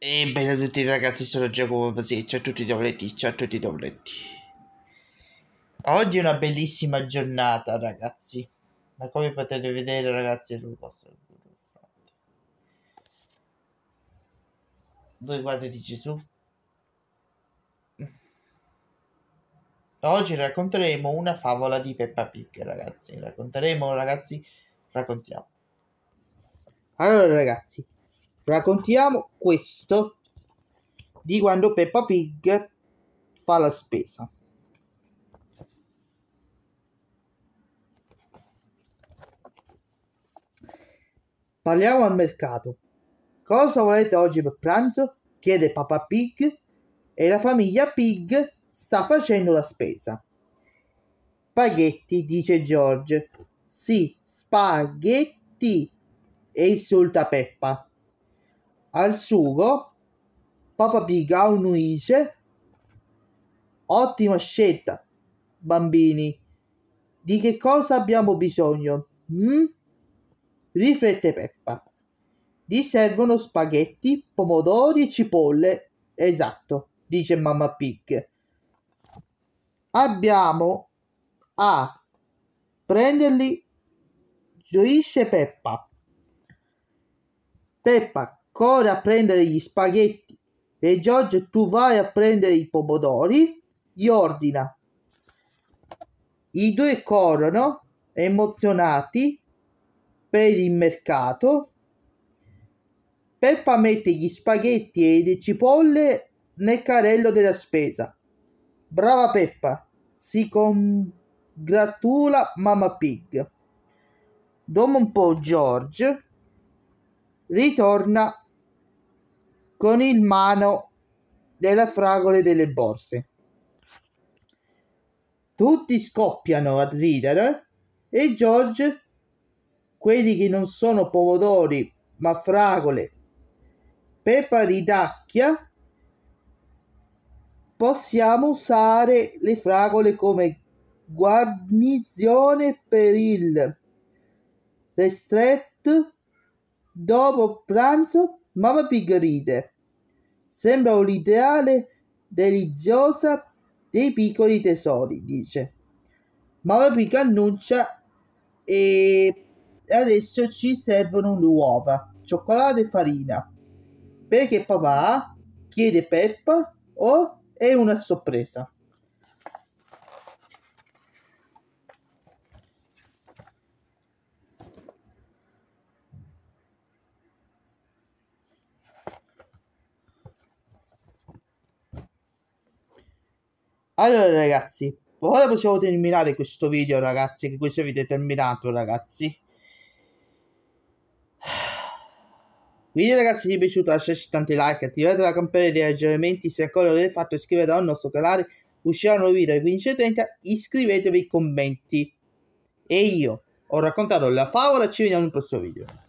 E bene a tutti ragazzi, sono Giacomo Basile, ciao a tutti Dobletti, ciao a tutti Dobletti. Oggi è una bellissima giornata ragazzi, ma come potete vedere ragazzi non posso... Due guardie di Gesù. Oggi racconteremo una favola di Peppa Pig ragazzi, racconteremo ragazzi, raccontiamo. Allora ragazzi, raccontiamo questo di quando Peppa Pig fa la spesa. Parliamo al mercato. Cosa volete oggi per pranzo? chiede Papa Pig e la famiglia Pig sta facendo la spesa. Spaghetti, dice George. Sì, spaghetti e insulta Peppa al sugo, Papa Big Aunuise, ottima scelta, bambini. Di che cosa abbiamo bisogno? Mm? Riflette Peppa. Gli servono spaghetti, pomodori e cipolle. Esatto, dice mamma Pig. Abbiamo a prenderli, gioisce Peppa. Peppa corre a prendere gli spaghetti e George tu vai a prendere i pomodori, gli ordina. I due corrono emozionati per il mercato. Peppa mette gli spaghetti e le cipolle nel carrello della spesa. Brava Peppa, si congratula Mamma Pig. Dopo un po' George ritorna con il mano della fragole delle borse. Tutti scoppiano a ridere e George, quelli che non sono pomodori ma fragole, pepa ridacchia, possiamo usare le fragole come guarnizione per il restretto dopo pranzo mamma ride. Sembra un'ideale deliziosa dei piccoli tesori, dice. Mamma Pig annuncia e adesso ci servono uova, cioccolato e farina. Perché papà chiede Peppa o oh, è una sorpresa. Allora ragazzi, ora possiamo terminare questo video ragazzi, che questo video è terminato ragazzi. Quindi ragazzi se vi è piaciuto lasciateci tanti like, attivate la campanella di aggiornamenti se ancora non l'avete fatto iscrivetevi al nostro canale, uscirà un nuovo video alle 15.30, iscrivetevi ai commenti. E io ho raccontato la favola, ci vediamo nel prossimo video.